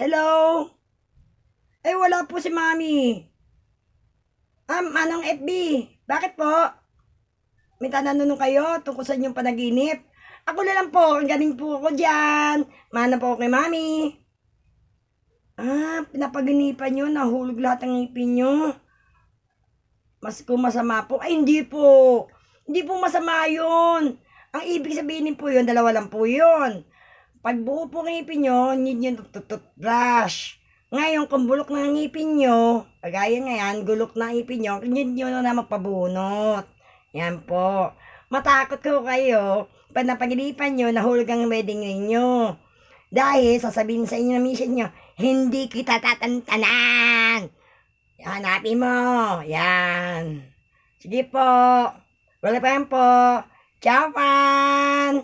Hello? Eh, wala po si Mami. Ah, anong FB, bakit po? May nung kayo tungkol sa inyong panaginip. Ako na lang po, ang po ako dyan. Mana po ako kay Mami. Ah, pinapaginipan nyo, nahulog lahat ang ngipin nyo. Mas kung masama po, ay hindi po. Hindi po masama yun. Ang ibig sabihin po yun, dalawa lang po yun. Pag buo po ngipin nyo, need nyo brush. Ngayon, kung bulok na ngipin nyo, kagaya nga yan, gulok na ngipin nyo, need nyo na magpabunot. Yan po. Matakot ko kayo, pag napagilipan nyo, nahulog ang wedding ring nyo. Dahil, sasabihin sa inyo ng mission nyo, hindi kita tatantanan. Hanapin mo. Yan. Sige po. Wala pa yan po. Ciao, pan!